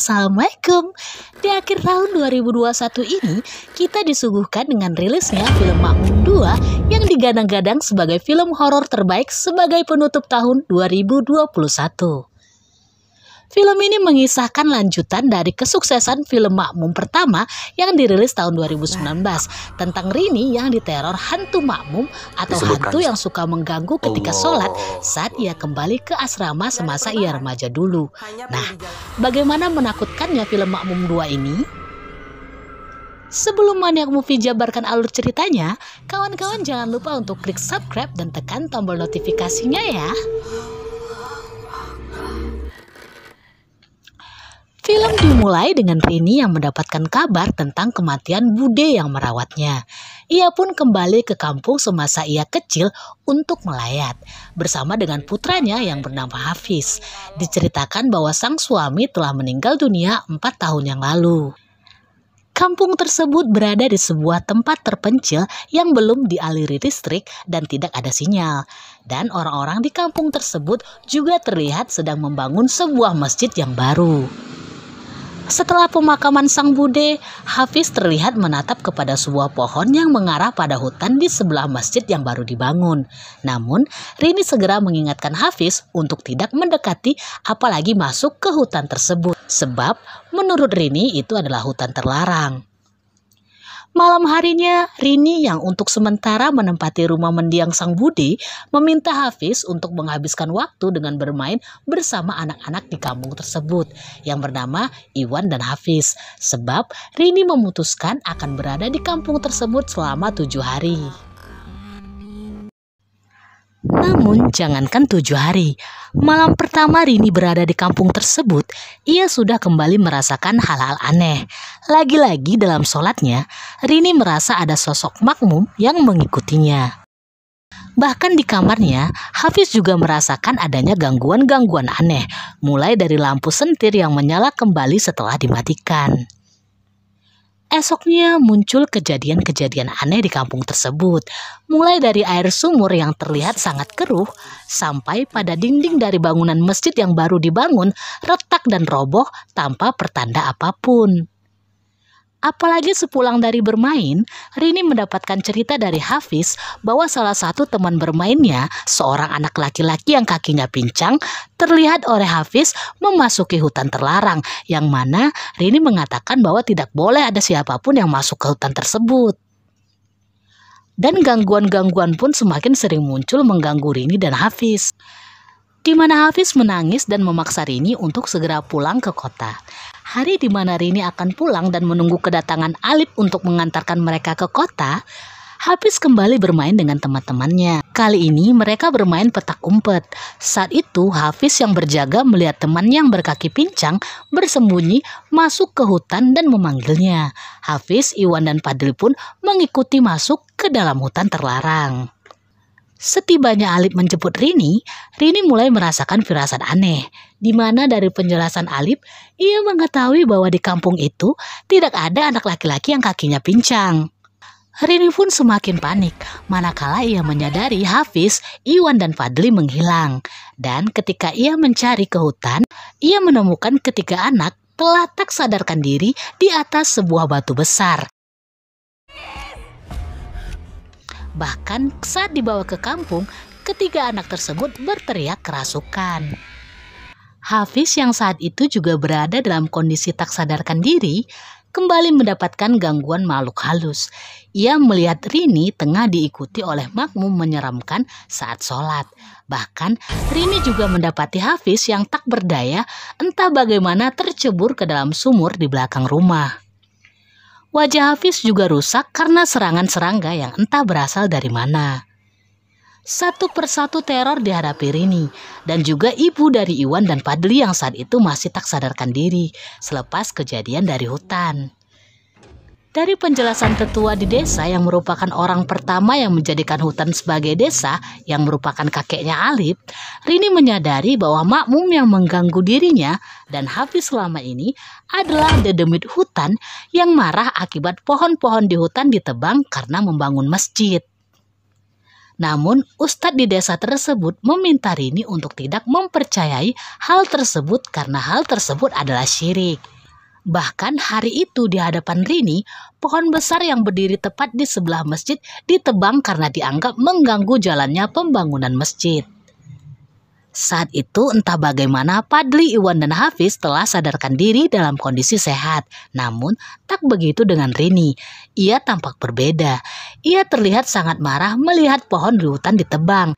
Assalamualaikum. Di akhir tahun 2021 ini, kita disuguhkan dengan rilisnya film Makmum 2 yang digadang-gadang sebagai film horor terbaik sebagai penutup tahun 2021. Film ini mengisahkan lanjutan dari kesuksesan film Makmum pertama yang dirilis tahun 2019 tentang Rini yang diteror hantu makmum atau Disebutkan. hantu yang suka mengganggu ketika sholat saat ia kembali ke asrama semasa ia remaja dulu. Nah, bagaimana menakutkannya film Makmum 2 ini? Sebelum Maniak Movie jabarkan alur ceritanya, kawan-kawan jangan lupa untuk klik subscribe dan tekan tombol notifikasinya ya. Film dimulai dengan Rini yang mendapatkan kabar tentang kematian Bude yang merawatnya. Ia pun kembali ke kampung semasa ia kecil untuk melayat bersama dengan putranya yang bernama Hafiz. Diceritakan bahwa sang suami telah meninggal dunia empat tahun yang lalu. Kampung tersebut berada di sebuah tempat terpencil yang belum dialiri listrik dan tidak ada sinyal. Dan orang-orang di kampung tersebut juga terlihat sedang membangun sebuah masjid yang baru. Setelah pemakaman Sang Bude, Hafiz terlihat menatap kepada sebuah pohon yang mengarah pada hutan di sebelah masjid yang baru dibangun. Namun, Rini segera mengingatkan Hafiz untuk tidak mendekati apalagi masuk ke hutan tersebut. Sebab, menurut Rini itu adalah hutan terlarang. Malam harinya, Rini yang untuk sementara menempati rumah mendiang Sang Budi meminta Hafiz untuk menghabiskan waktu dengan bermain bersama anak-anak di kampung tersebut yang bernama Iwan dan Hafiz. Sebab Rini memutuskan akan berada di kampung tersebut selama tujuh hari. Namun, jangankan tujuh hari, malam pertama Rini berada di kampung tersebut, ia sudah kembali merasakan hal-hal aneh. Lagi-lagi dalam sholatnya, Rini merasa ada sosok makmum yang mengikutinya. Bahkan di kamarnya, Hafiz juga merasakan adanya gangguan-gangguan aneh, mulai dari lampu sentir yang menyala kembali setelah dimatikan. Esoknya muncul kejadian-kejadian aneh di kampung tersebut, mulai dari air sumur yang terlihat sangat keruh sampai pada dinding dari bangunan masjid yang baru dibangun retak dan roboh tanpa pertanda apapun. Apalagi sepulang dari bermain, Rini mendapatkan cerita dari Hafiz bahwa salah satu teman bermainnya, seorang anak laki-laki yang kakinya pincang, terlihat oleh Hafiz memasuki hutan terlarang, yang mana Rini mengatakan bahwa tidak boleh ada siapapun yang masuk ke hutan tersebut. Dan gangguan-gangguan pun semakin sering muncul mengganggu Rini dan Hafiz di mana Hafiz menangis dan memaksa Rini untuk segera pulang ke kota. Hari di mana Rini akan pulang dan menunggu kedatangan Alip untuk mengantarkan mereka ke kota, Hafiz kembali bermain dengan teman-temannya. Kali ini mereka bermain petak umpet. Saat itu Hafiz yang berjaga melihat teman yang berkaki pincang bersembunyi masuk ke hutan dan memanggilnya. Hafiz, Iwan, dan Padil pun mengikuti masuk ke dalam hutan terlarang. Setibanya Alip menjemput Rini, Rini mulai merasakan firasat aneh, di mana dari penjelasan Alip, ia mengetahui bahwa di kampung itu tidak ada anak laki-laki yang kakinya pincang. Rini pun semakin panik, manakala ia menyadari Hafiz, Iwan, dan Fadli menghilang. Dan ketika ia mencari ke hutan, ia menemukan ketiga anak telah tak sadarkan diri di atas sebuah batu besar Bahkan saat dibawa ke kampung, ketiga anak tersebut berteriak kerasukan. Hafiz yang saat itu juga berada dalam kondisi tak sadarkan diri, kembali mendapatkan gangguan makhluk halus. Ia melihat Rini tengah diikuti oleh makmum menyeramkan saat sholat. Bahkan Rini juga mendapati Hafiz yang tak berdaya entah bagaimana tercebur ke dalam sumur di belakang rumah. Wajah Hafiz juga rusak karena serangan serangga yang entah berasal dari mana. Satu persatu teror dihadapi Rini dan juga ibu dari Iwan dan Padli yang saat itu masih tak sadarkan diri selepas kejadian dari hutan. Dari penjelasan tetua di desa yang merupakan orang pertama yang menjadikan hutan sebagai desa yang merupakan kakeknya Alip, Rini menyadari bahwa makmum yang mengganggu dirinya dan Hafiz selama ini adalah dedemit hutan yang marah akibat pohon-pohon di hutan ditebang karena membangun masjid. Namun, ustadz di desa tersebut meminta Rini untuk tidak mempercayai hal tersebut karena hal tersebut adalah syirik. Bahkan hari itu di hadapan Rini, pohon besar yang berdiri tepat di sebelah masjid ditebang karena dianggap mengganggu jalannya pembangunan masjid. Saat itu entah bagaimana Padli, Iwan, dan Hafiz telah sadarkan diri dalam kondisi sehat. Namun tak begitu dengan Rini. Ia tampak berbeda. Ia terlihat sangat marah melihat pohon di hutan ditebang.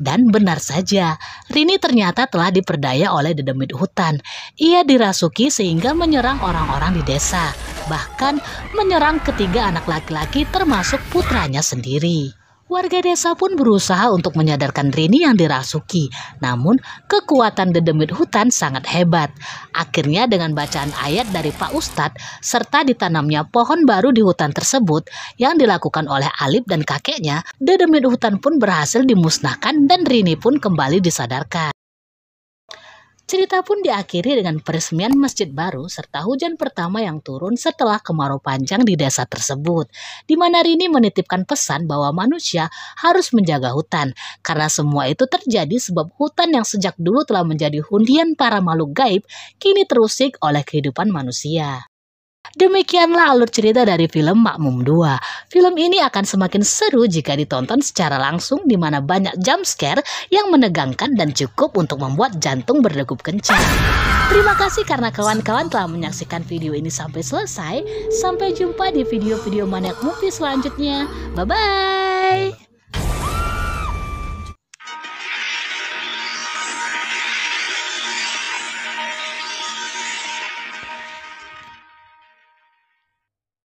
Dan benar saja, Rini ternyata telah diperdaya oleh dedemit hutan. Ia dirasuki sehingga menyerang orang-orang di desa, bahkan menyerang ketiga anak laki-laki termasuk putranya sendiri. Warga desa pun berusaha untuk menyadarkan Rini yang dirasuki. Namun, kekuatan dedemit hutan sangat hebat. Akhirnya dengan bacaan ayat dari Pak Ustadz serta ditanamnya pohon baru di hutan tersebut yang dilakukan oleh Alip dan kakeknya, dedemit hutan pun berhasil dimusnahkan dan Rini pun kembali disadarkan. Cerita pun diakhiri dengan peresmian masjid baru serta hujan pertama yang turun setelah kemarau panjang di desa tersebut, di mana Rini menitipkan pesan bahwa manusia harus menjaga hutan, karena semua itu terjadi sebab hutan yang sejak dulu telah menjadi hundian para makhluk gaib kini terusik oleh kehidupan manusia. Demikianlah alur cerita dari film Makmum 2. Film ini akan semakin seru jika ditonton secara langsung di mana banyak jump scare yang menegangkan dan cukup untuk membuat jantung berdegup kencang. Terima kasih karena kawan-kawan telah menyaksikan video ini sampai selesai. Sampai jumpa di video-video Maniac Movie selanjutnya. Bye-bye!